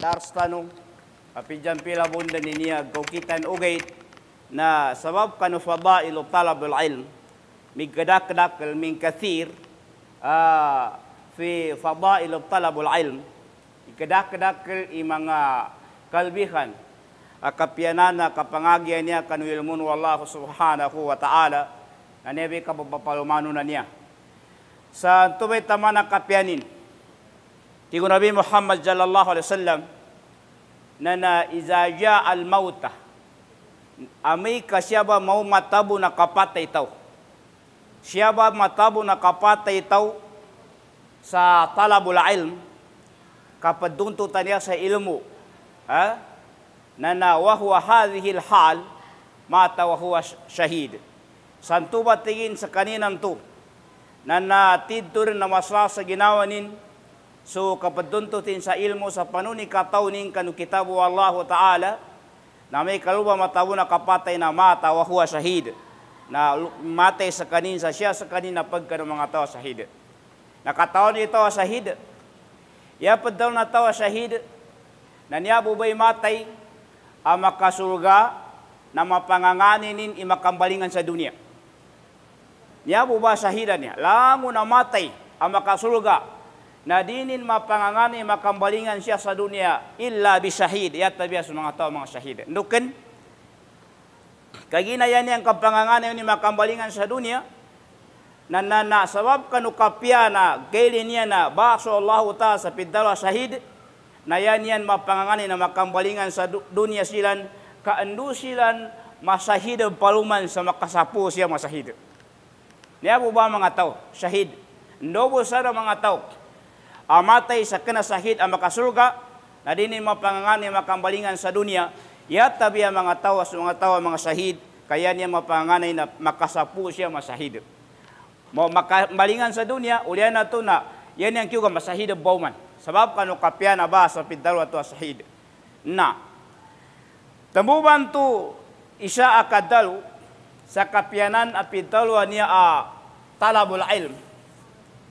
darstanong apidyan pila bunda niniya gawkitan ugay na sabab kanu fadail o talabul ilm migkadak-dak min kathir uh, fi fadail o talabul ilm ikadak-dak i kalbihan akapianan na kapangagya niya kanu ilmun wallahu subhanahu wa ta'ala na nebe kapapalumano na niya sa tubay tama na kapianin Tiko Nabi Muhammad sallallahu alaihi wasallam na na izaja al mauta amay ka siya ba mau matabo na kapatay tao siya ba matabo na kapatay tao sa talabul ilm kapaduntutan niya sa ilmu ha? na na wahwa hadhil hal mata wahwa shahid santuba tingin sa kaninan to na natid to na masla sa ginawanin So tin sa ilmo sa panunikataw ning kanukitabo Allah Ta'ala na may kaluwa matawo na kapatay na mata wa huwa shahid na matay sa kanin sa siya sa kanin na pagka mga tao shahid. Nakataon ni tao shahid. Ya padaw na tao shahid na niya bubay matay ang ah, makasurga na mapanganganinin imakambalingan eh, sa dunia. Niya bubay shahidan niya. Lango na matay ang ah, makasurga Nadinin mapangangani makambalingan siya sa dunia illa bisahid. Ya tabias mga tao mga syahid. Nukin, kaginayan niyang kapangangani ni makambalingan sa dunia, nanana sabab kanu na gaili niya na baso Allah ta sa pidala syahid, na yan yan mapangangani na makambalingan sa dunia silan, kaandu silan masahid paluman sa makasapu siya masahid. Niya po ba mga tao? Syahid. Ndobo sa mga tao. amatay sa kanasahid ang makasulga, na din mga pangangan makambalingan sa dunia, yatabi ang mga tao sa mga tao mga sahid, kaya niya mapanganay na makasapu siya masahid. Mo makambalingan sa dunia, ulian na to na, yan ang kiuga masahid bauman. Sabab kanu kapya na ba sa pidaro ato sahid. Na, tamuban tu isa akadalo sa kapyanan at pidaro niya a talabul ilm.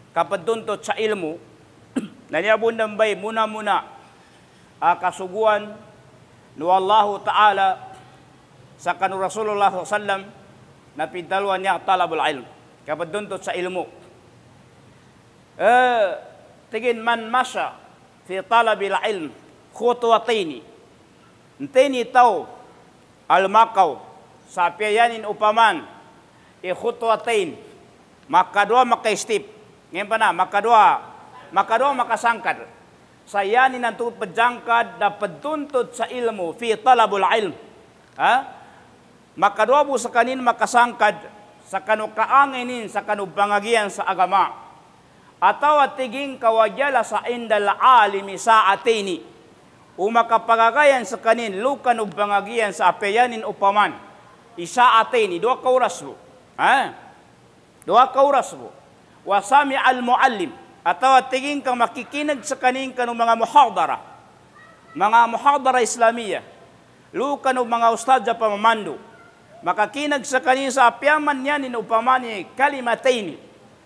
Kapag doon sa ilmu, naliabundan bay muna-muna akasuguan ah, no Allah Ta'ala sa kanu Rasulullah sallam na pidalwa niya talabul ilm kapaduntot sa ilmu eh tigin man masya fi talabil ilm khutwatini ini, tau almakaw sa piyanin upaman maka dua maka makaistip ngayon pa na makadwa maka doa maka sangkat. Saya ni nantu pejangkat dan petuntut sa ilmu fi talabul ilm. Ha? Maka doa bu sakanin maka sangkat sakanu kaanginin sakanu bangagian sa agama. Atau tiging kawajala sa indal alimi saatini. Umaka pagagayan sakanin lukan ubangagian sa apeyanin upaman. Isa atini dua kauras bu. Ha? Dua kauras bu. Wasami al muallim. Atawa tingin kang makikinig sa kaning kanong mga muhadara, mga muhadara Islamiya, luka no mga ustadya pamamando, makakinag sa kanin sa apyaman niya inupaman ni kalimataini,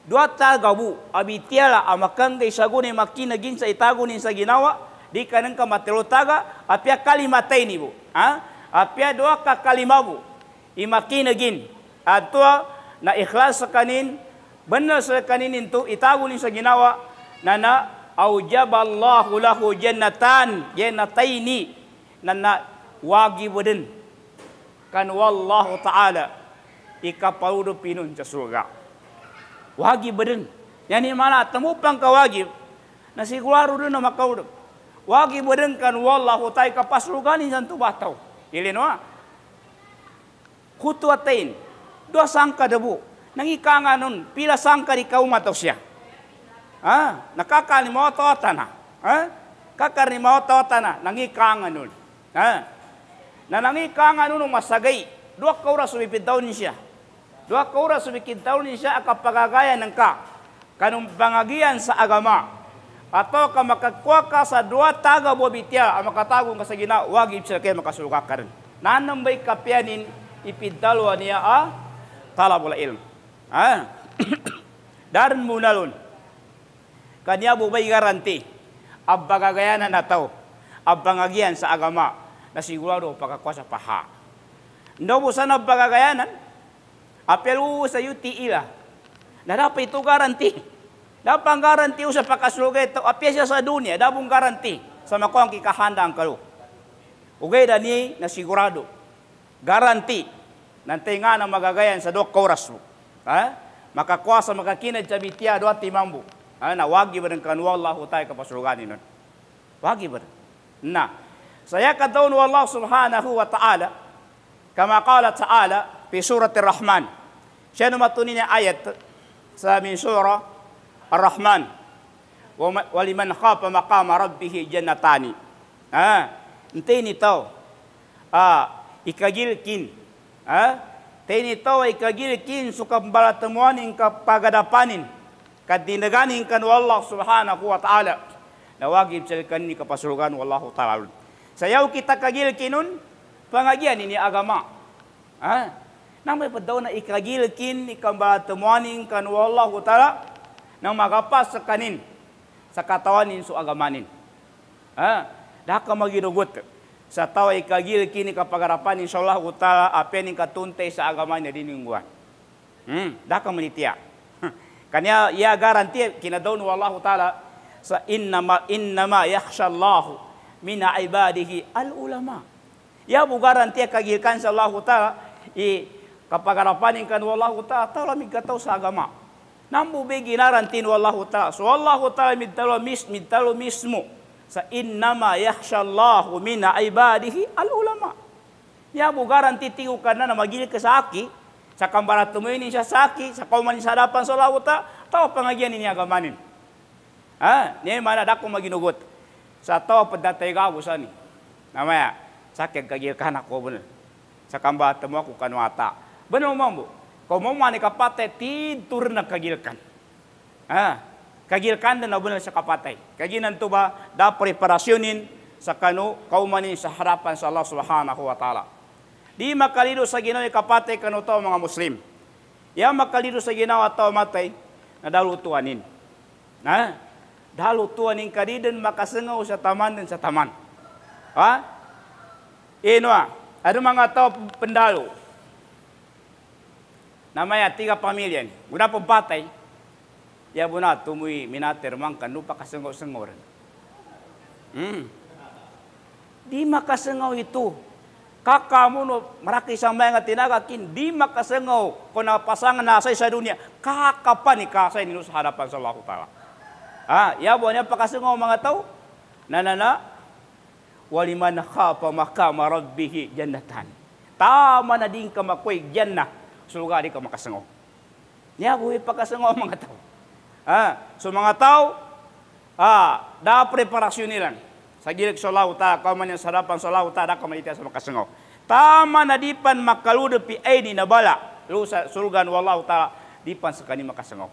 dua tagabu, abitiyala amakangay saguni makinagin sa itagunin sa ginawa, di kanang kamatulutaga, apya kalimataini bo, ha? apya dua ka kalima bo, imakinagin, at na ikhlas sa kanin, Benda sekan ini tu itawu ni seginawa nana aujaballahu lahu jannatan jannataini nana wajibuden kan wallahu taala ika paudu pinun ke surga wajibuden yani mana temu pang ka wajib nasi keluar udu nama kau ka udu wajibuden kan wallahu taala ka pasurga ni jantu batau ilinwa kutuatain, dua sangka debu nangika ika nga nun, pila sang karikaw mato siya. Ah, nakakalimuto ta na. Ah, kakalimuto ta na. Nang ika nga nun. Ah, na nangika ika nga nun masagay. Dua ka oras sumipid daw niya. Dua ka oras sumikid daw niya akapagagaya ng ka. Kanong bangagian sa agama. Ato ka makakuha ka sa dua taga bobitya ang makatagong ka sa gina, wagib sila kayo makasuka ka rin. Nanambay kapianin, ipidalwa niya a ah, talabula ilm. ha darun munalun kanya bubay garanti abbagagayana na tao abbangagian sa agama na sigurado sa paha nobo sa Apel apelu sa UTI ila. na dapat ito garanti dapat garanti sa itu, ito apesya sa dunia dapat garanti sa makuang kikahanda ang kalu. ugay dani na sigurado garanti nantay nga na magagayan sa dok oras mo ha? maka kuasa maka kina jabi tiado ati mambu ha? na wajib dan kanu Allah utai ke pasurgani non wajib nah saya katakan Allah subhanahu wa ta'ala kama qala ta'ala fi surat ar-Rahman syanu matunina ayat sa min surah ar-Rahman wa liman khafa maqama rabbih jannatani ha enteni tau ah ikagil kin ah. Tini tau ai kagir kin suka bala temuan ing ka pagadapanin. Kadinegan ing kan Allah Subhanahu wa taala. Na wajib celkan ni ka pasurgan wallahu taala. Saya kita kagil kinun pengajian ini agama. Ha? Namai pedau na ikagil kin ni ka temuan ing kan wallahu taala. Na magapa sekanin. Sakatawanin su agamanin. Ha? Dah ka magirugut. sa tao ay kagil kini kapagarapan insyaallah utala apen ah, ing katuntay sa agama ni diningwan. Hmm, daka manitiya. Kanya ya garanti kinadaw ni Allah taala sa inna innama innama yakhsha Allah min ibadihi al ulama. Ya bu garanti kagilkan sa Allah taala i kapagarapan ing kanwa Allah taala tawla migkataw sa agama. Nambu be ginarantin wallahu taala. So Allah taala midtalo mis midtalo mismo. Sa innama yakhshallahu min ibadihi al ulama. Ya bu garanti tiu karena nama gini kesaki. sa kambara temu ini saki, sakau manis hadapan solawuta, tak tahu pengajian ini agamanin. Ah, ini mana daku maginugot. Sa tahu pedatai gawu sani. Namanya sakit kagir kanak kau bun sa kambara temu aku kan wata. benar mau bu. Kau mau mana kapate tidur nak kagilkan, Ah, kagilkan na bunal sa kapatay. Kaginan to ba da preparasyonin sa kanu kaumanin sa harapan sa Allah Subhanahu wa taala. Di makalilo sa Ginoo kapatay kanu to mga Muslim. Ya makalilo sa Ginoo ato matay na dalutuanin. Na dalutuanin kadiden makasengaw sa taman dan sa taman. Ha? Inwa, ah, ada mga tao pendalo. Namanya tiga pamilya. Guda pembatai, Ya buna tumui minater mangkan lupa kasengau sengor Hmm. Di makasengau itu kakamu no sama yang nga tinagakin di makasengau kona pasangan nasai sa dunia kakapan ni kasai nino hadapan harapan sa Allah Ah, ya bunya tau. Na na Nanana waliman khafa makama rabbih jannatan. Tama mana din ka makoy jannah. surga di ka Ya buhi pakasengau mga Ha, so mga tao, ha, da preparasyon nilang. Sa gilik sa kau man yung sarapan sa ta, da kauman iti sa makasungo. Tama na dipan makaludo pi ay ni nabala. Lusa surgan ta di dipan sa kanin makasungo.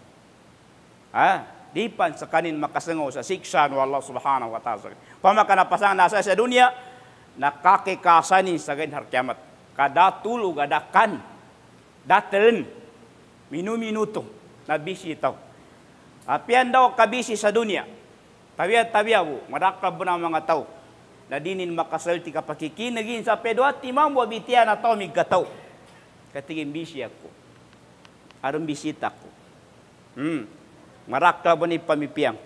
Ha? Dipan sa kanin makasungo sa siksan wallahu subhanahu wa ta'ala. Pamaka na pasang nasa sa dunia, nakakikasani sa ganyan harkiamat. Kada tulog, kan, datelin, minuminuto, nabisi ito. Apian o kabisi sa dunia. Tabiya-tabiyawo, marakab na mga tao. Nadinin makasalti ka sa pedo at imam wa na tao migkataw. Katigin bisi ako. Arong bisita ko. Hmm. Marakab mo ni ko.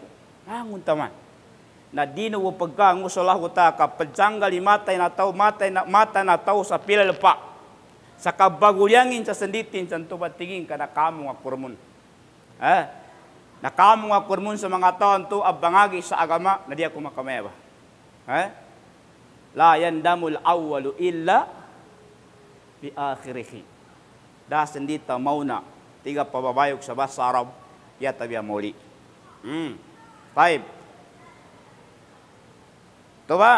Angon taman. Nadino wo ang sa ko ta kapadsanggal padsanggal matay na tao, matay na, mata na tao sa pilalpa. Sa kabagulyangin sa sanditin sa tubatingin ka na kamong akurmon. Ah, na kamu nga kurmun sa mga taon to abangagi sa agama na di ako makameba. Eh? La yandamul awwalu illa bi akhirihi. Dasan dita mauna tiga pababayog sa basa Arab ya tabi amoli. Hmm. Five. Ito ba?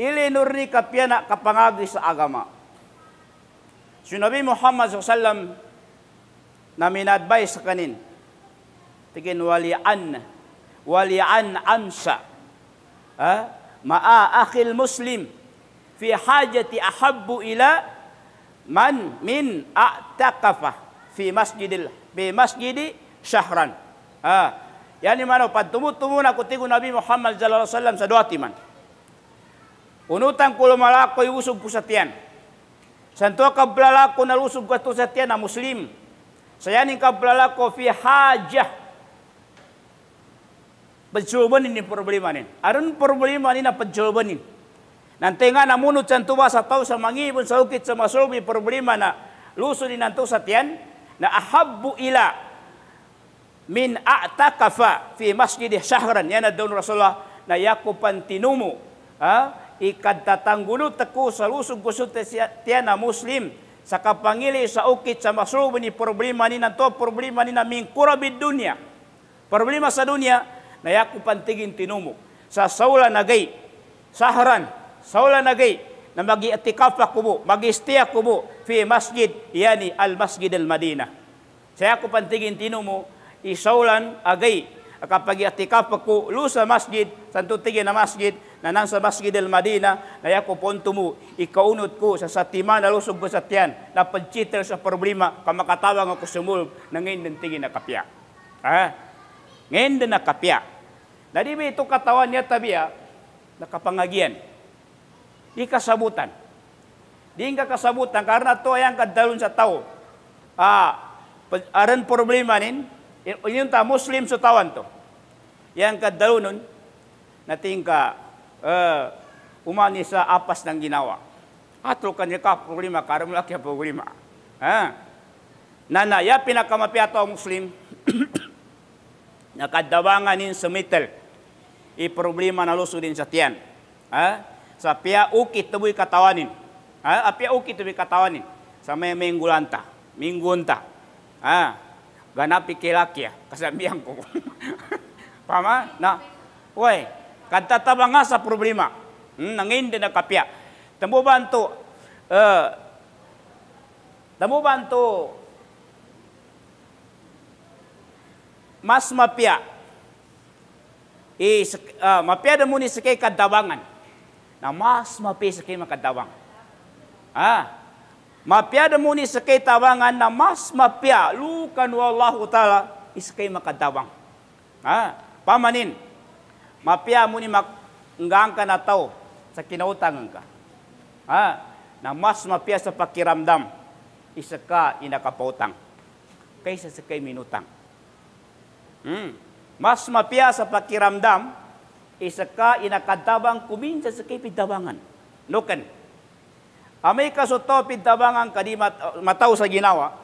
Ilinur ni kapyana kapangagi sa agama. Sinabi Muhammad sallallahu na mina sa kanin. Tigin walian, walian ansa. Ha? akil muslim fi hajati ahabbu ila man min a'taqafa fi masjidil bi masjidi syahran. Ha. Yani mano pagtumutumo na kutigo Nabi Muhammad sallallahu alaihi wasallam sa duati man. Unutan kulo malakoy usog ko sa tiyan. Santo ka blalako na usog ko sa tiyan na muslim. Saya kablala ko fi hajah pejawaban ini problema ni arun problema ni na pejawaban ni nanti nga namunu cantuwa sa tau sa mangibun sa ukit sa masubi problema na luso ni nanto sa na ahabbu ila min a'takafa fi masjid syahran yana daun rasulullah na yakupan tinumu ha ikad tatanggulo teku sa kusut tiyan muslim sa kapangili sa ukit sa masubo ni problema ni nanto problema ni naming kurabid dunya problema sa dunya nayak pantigin tinumok sa saula nagay saharan saula nagay na magi magiatikafa kubo magi magistiya kubo fi masjid yani al masjid al madina saya ko pantigin tinumo isaulan agay kapag atika pagku lu sa masjid santo tige na masjid na nang sa masjid del Madina na yako ponto mo ikaunot ko sa satima na lusog ko sa tiyan na pagchiter sa problema kamakatawang ako sumulb na ngayon din tige na kapya ah ngayon din na kapya na di ba ito katawan niya tabiya ah, nakapangagian di kasabutan di ka kasabutan karena to ayang kadalun sa tao ah aran problema nin ta Muslim tawan to. Yang kadaw nun, nating ka uh, umani sa apas ng ginawa. Atro niya ka problema, karamula kaya problema. Ha? Nana, ya ang Muslim, nakadawangan in sa mitel. I problema na luso din sa tiyan. Ha? Sa pia ukit tubuy katawanin. Ha? Apia ukit tubuy katawanin. Sa may minggulanta, minggunta. Ha? gana ya, kasambiyang ko. Pama ah? na oi kata nga sa problema. Hmm, de na kapya. Tamo bantu eh uh, mas mapia, i uh, eh, mapya de muni sa kadawangan na mas mapya sa makadawang. Ah, Mapiada muni sekai tawangan na mas mapia kan wallahu taala iskai makadawang. Ha? Pamanin. Mapia muni mak ngang ka na tao sa kinautangan ka. Ha? Na mas mapia sa pakiramdam isa ka inakapautang kaysa sa kay minutang. Hmm. Mas mapia sa pakiramdam isa ka inakadawang kuminsa sa kay pidawangan. Nukan. Amay kasutopid tabangang kadimat mataw sa ginawa,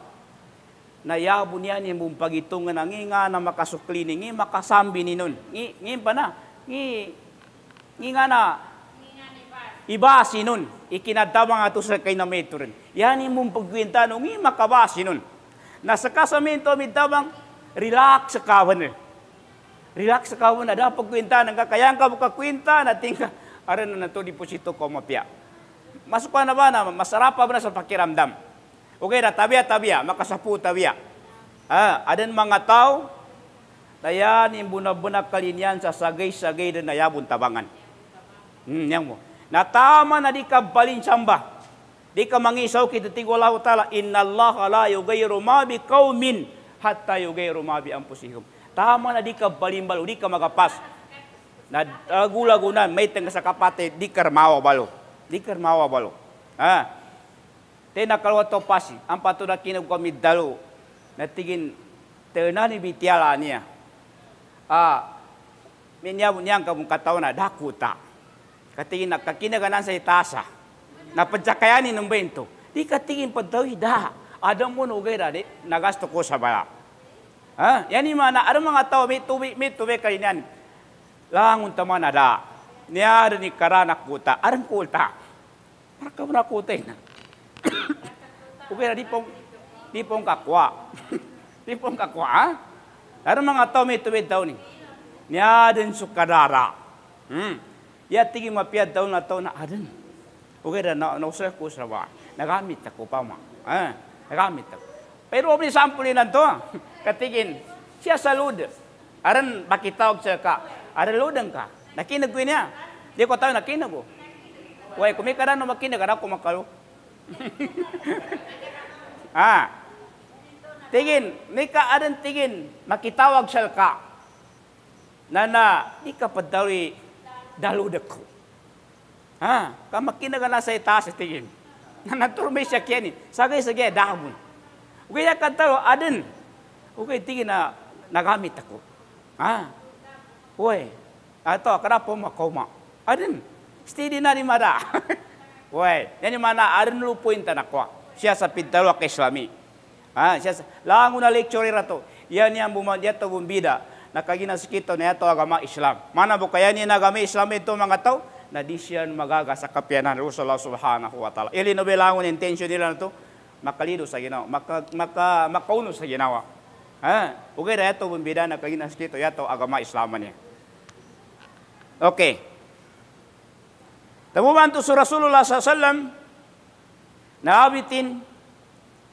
nayabo niya ni mong pagitungan nanginga na makasukli ni, makasambi ni nun. Ngi, ngi pa na, ngi, ngi nga na, iba si nun, ikinadabang ato sa kay na metron. Yan yung mong pagkwinta nung ngi makabasi nun. Nasa kasamento midabang, relax sa kawan eh. Relax sa kawan na dapat kwinta, nang kakayang ka na nating aran na to deposito ko mapya masukan na ba na masarap pa ba na sa pakiramdam? Okay na, tabiya-tabiya, makasapu tabiya. Ah, adan mga tao, tayan imbuna-buna kalinyan sa sagay-sagay na nayabon tabangan. Hmm, yan mo. Natama na di ka balin samba. Di ka mangisaw kititig wala ko tala. Inna Allah la yugayro ma bi kaumin hatta yugayro ma bi ampusihum. Tama na di ka balimbalo, di ka magapas. Na uh, gulagunan, may tanga sa kapatid, di ka balo. dikar mawa balo. Ha. Te kalau to pasi, ampa to dakinub kami dalu. Natigin ni bitiala ya. ha Ah, nyam nyang kamu katau ku dakuta. katigin nakakina ganan sa itasa. Napadjakayanin ng bento. Di katingin padawi da. Adam mo nugay rade, nagasto ko sa bala. Ha? Yan mana, ada mga tao, may tubig, may tubig kayo niyan. Langon da. ನ್ಯಾರ ನಿಕ್ಕರಾನ ಕೂತ ಅರನ್ ಕೂಲ್ತ ಮರಕವನ ಕೂತೇನ Upira di pong di pong kakwa. di pong kakwa. Ha? Laro mga tao may tuwid daw ni. Niya din sukadara. Hmm. Ya tigi ma daw na tao na adin. Okay na na usra ko sa ba. Nagamit ako pa ma. Eh, nagamit ako. Pero obli sampulin nanto. Katigin. Siya salud. Aran bakitaw sa ka. Aran ludang ka. Nakinig ko niya. Di ko tayo nakinig oh. ko. Huwag kumikara na makinig, ara kumakalo. ah. Tingin, ni ka aran tingin, makitawag siya ka. Nana, di ka padali eh, daludak ko. Ha, ka makinagala sa itaas eh, tingin. Na naturmay siya kyan eh. Sagay sagay, dahabon. Okay, na kantaro, oh, adin. Okay, tingin na nagamit ako. Ha? Uy, ato kadapa makoma arin stidi na ni mara way nani mana arin lu point na kwa siya sa pidalwa ke islami ah siya sa lango na lecture rato yan yang bumadya to gumbida nakaginasikito na ito agama Islam. Mana po kaya niya agama Islam itu mga tao? Na disian magaga sa kapiyanan ng subhanahu wa ta'ala. Ili no bilangon intention nila na ito, makalido sa ginawa, maka, maka, makauno sa ginawa. Ha? Ugay na ito bumbida nakaginasikito ito agama Islam niya. Okej. Tamuban to Rasulullah sallallahu naabitin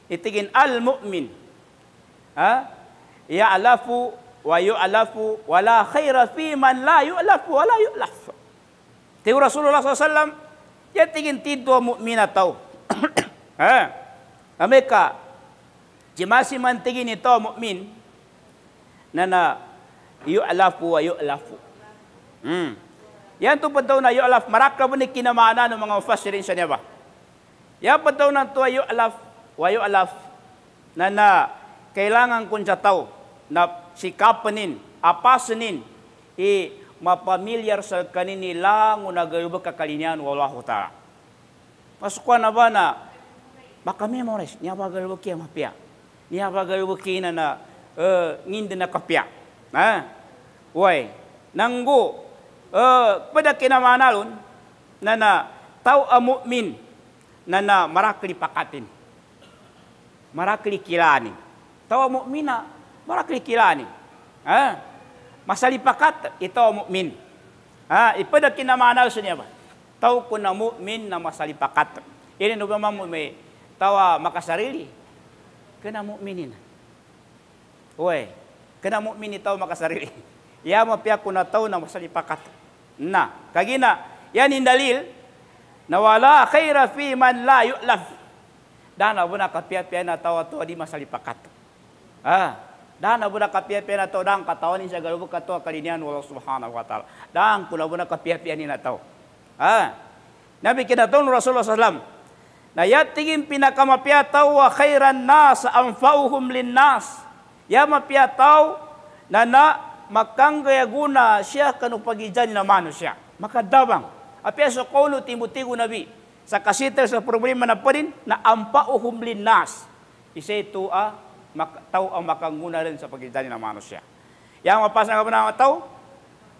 itigin al mu'min. Ha? Ya'lafu wa yu'lafu wa la khaira fi man la yu'lafu wa la yu'laf. Ti Rasulullah sallallahu ya tingin tiddo mu'mina atau, ha? Ameka jimasi man tingin ito mu'min nana, na yu'lafu wa yu'lafu. Mm. Yan tupad daw na yu'alaf. Marakab ni kinamana ng mga fasirin sa niya ba? Yan pa daw na ito alaf, Wa alaf, na na kailangan kung sa tao na sikapanin, apasanin, i mapamilyar sa kaninilang unagayubag kakalinian wallahu ta'ala. Masukwa na ba na baka memorize, niya bagayubag kaya mapia. Niya bagayubag kaya na na uh, eh, ngindi na kapya. Ha? Uy, nanggo, Eh, pada kinamanalon nana tau a mu'min nana marakli pakatin marakli kilani tau a mina, marakli kilani ha masali pakat ito a ah, ha ipada kinamanalon lun ba tau ko na mu'min na masali pakat ini no ba may tawa makasarili kana mu'minin Uy, kana mu'min itaw makasarili. ya mo piya ko na tao na masalipakat. Nah, kagina ini dalil na wala khaira fi man la yu'laf dana buna kapia-pia na tawa tu di dan ah dana buna kapia-pia na to dang katawan ni sagalo ka to kalinian wala subhanahu wa taala dang kula buna kapia-pia ni na to ah nabi kinatong rasulullah sallallahu na pinakama pinakamapiyataw tahu khairan nas anfauhum lin nas ya mapiyataw na na makanggayaguna siya kanu pagijan na mano siya. Makadabang. Apeso kolo timutigo nabi. Sa kasita sa problema na pa rin, na ampa o humlin nas. Isa ito a ah, mak, tao ang makangguna rin sa pagijan na mano siya. Yang mapasa ka na tao,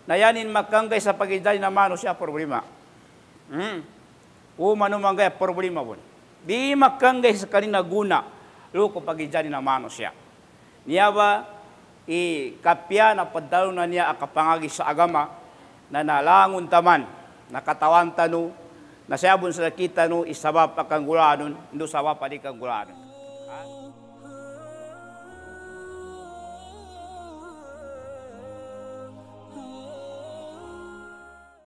nayanin makanggay sa pagijan na mano siya problema. Hmm. O manumanggay problema bon. Di makanggay sa kanina guna, luko pagijan na mano siya. Niya ba, i kapya na padalo na niya akapangagi sa agama na nalangon taman, nakatawan tanu, nasayabon sa nakita no, isabap akang gulanon, no sabap pa di gulanon.